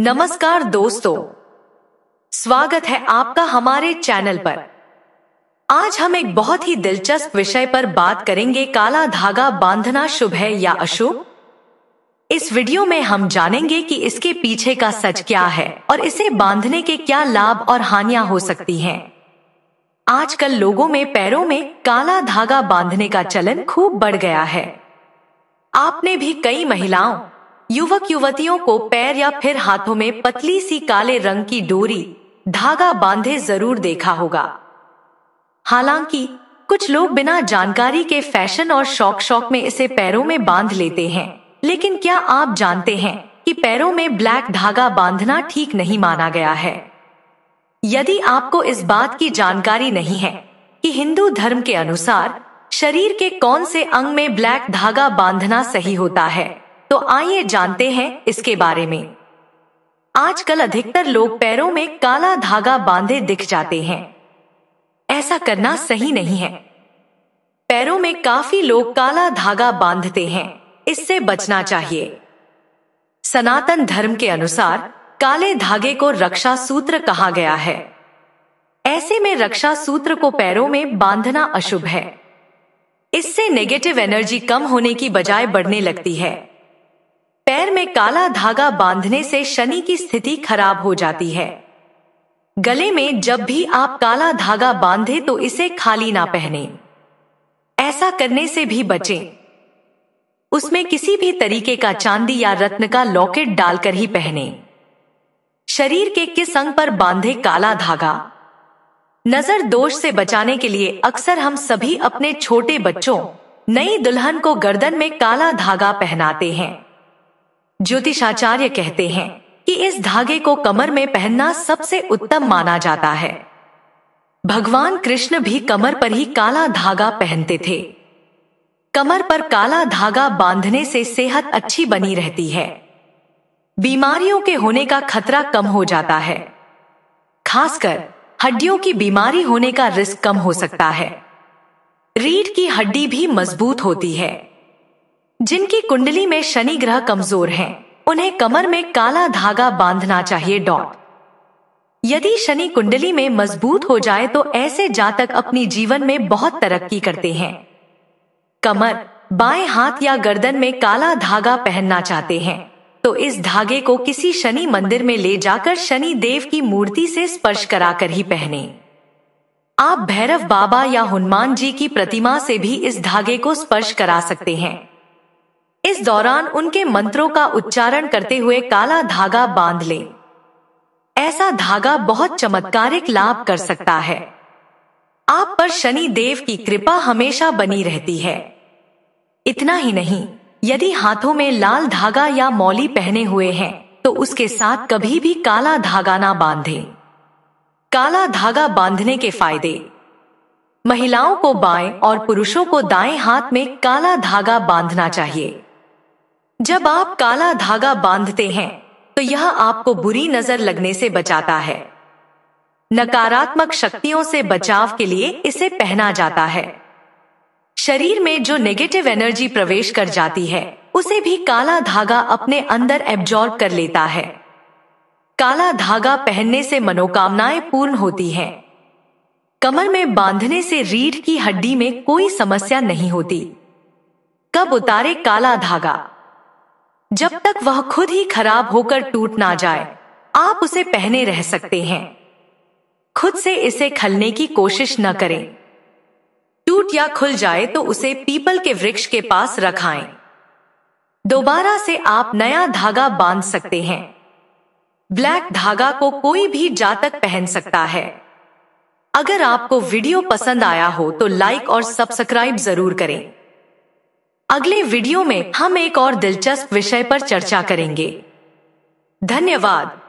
नमस्कार दोस्तों स्वागत है आपका हमारे चैनल पर आज हम एक बहुत ही दिलचस्प विषय पर बात करेंगे काला धागा बांधना शुभ है या अशुभ इस वीडियो में हम जानेंगे कि इसके पीछे का सच क्या है और इसे बांधने के क्या लाभ और हानियां हो सकती हैं। आजकल लोगों में पैरों में काला धागा बांधने का चलन खूब बढ़ गया है आपने भी कई महिलाओं युवक युवतियों को पैर या फिर हाथों में पतली सी काले रंग की डोरी धागा बांधे जरूर देखा होगा हालांकि कुछ लोग बिना जानकारी के फैशन और शौक शौक में इसे पैरों में बांध लेते हैं लेकिन क्या आप जानते हैं कि पैरों में ब्लैक धागा बांधना ठीक नहीं माना गया है यदि आपको इस बात की जानकारी नहीं है कि हिंदू धर्म के अनुसार शरीर के कौन से अंग में ब्लैक धागा बांधना सही होता है तो आइए जानते हैं इसके बारे में आजकल अधिकतर लोग पैरों में काला धागा बांधे दिख जाते हैं ऐसा करना सही नहीं है पैरों में काफी लोग काला धागा बांधते हैं इससे बचना चाहिए सनातन धर्म के अनुसार काले धागे को रक्षा सूत्र कहा गया है ऐसे में रक्षा सूत्र को पैरों में बांधना अशुभ है इससे नेगेटिव एनर्जी कम होने की बजाय बढ़ने लगती है पैर में काला धागा बांधने से शनि की स्थिति खराब हो जाती है गले में जब भी आप काला धागा बांधे तो इसे खाली ना पहने ऐसा करने से भी बचें। उसमें किसी भी तरीके का चांदी या रत्न का लॉकेट डालकर ही पहने शरीर के किस अंग पर बांधे काला धागा नजर दोष से बचाने के लिए अक्सर हम सभी अपने छोटे बच्चों नई दुल्हन को गर्दन में काला धागा पहनाते हैं ज्योतिषाचार्य कहते हैं कि इस धागे को कमर में पहनना सबसे उत्तम माना जाता है भगवान कृष्ण भी कमर पर ही काला धागा पहनते थे कमर पर काला धागा बांधने से सेहत अच्छी बनी रहती है बीमारियों के होने का खतरा कम हो जाता है खासकर हड्डियों की बीमारी होने का रिस्क कम हो सकता है रीढ़ की हड्डी भी मजबूत होती है जिनकी कुंडली में शनि ग्रह कमजोर है उन्हें कमर में काला धागा बांधना चाहिए डॉट यदि शनि कुंडली में मजबूत हो जाए तो ऐसे जातक अपनी जीवन में बहुत तरक्की करते हैं कमर बाएं हाथ या गर्दन में काला धागा पहनना चाहते हैं तो इस धागे को किसी शनि मंदिर में ले जाकर शनि देव की मूर्ति से स्पर्श कराकर ही पहने आप भैरव बाबा या हनुमान जी की प्रतिमा से भी इस धागे को स्पर्श करा सकते हैं इस दौरान उनके मंत्रों का उच्चारण करते हुए काला धागा बांध लें। ऐसा धागा बहुत चमत्कारिक लाभ कर सकता है आप पर शनि देव की कृपा हमेशा बनी रहती है इतना ही नहीं यदि हाथों में लाल धागा या मौली पहने हुए हैं तो उसके साथ कभी भी काला धागा ना बांधे काला धागा बांधने के फायदे महिलाओं को बाएं और पुरुषों को दाएं हाथ में काला धागा बांधना चाहिए जब आप काला धागा बांधते हैं तो यह आपको बुरी नजर लगने से बचाता है नकारात्मक शक्तियों से बचाव के लिए इसे पहना जाता है शरीर में जो नेगेटिव एनर्जी प्रवेश कर जाती है उसे भी काला धागा अपने अंदर एब्जॉर्ब कर लेता है काला धागा पहनने से मनोकामनाएं पूर्ण होती हैं। कमर में बांधने से रीढ़ की हड्डी में कोई समस्या नहीं होती कब उतारे काला धागा जब तक वह खुद ही खराब होकर टूट ना जाए आप उसे पहने रह सकते हैं खुद से इसे खलने की कोशिश न करें टूट या खुल जाए तो उसे पीपल के वृक्ष के पास रखाएं। दोबारा से आप नया धागा बांध सकते हैं ब्लैक धागा को कोई भी जातक पहन सकता है अगर आपको वीडियो पसंद आया हो तो लाइक और सब्सक्राइब जरूर करें अगले वीडियो में हम एक और दिलचस्प विषय पर चर्चा करेंगे धन्यवाद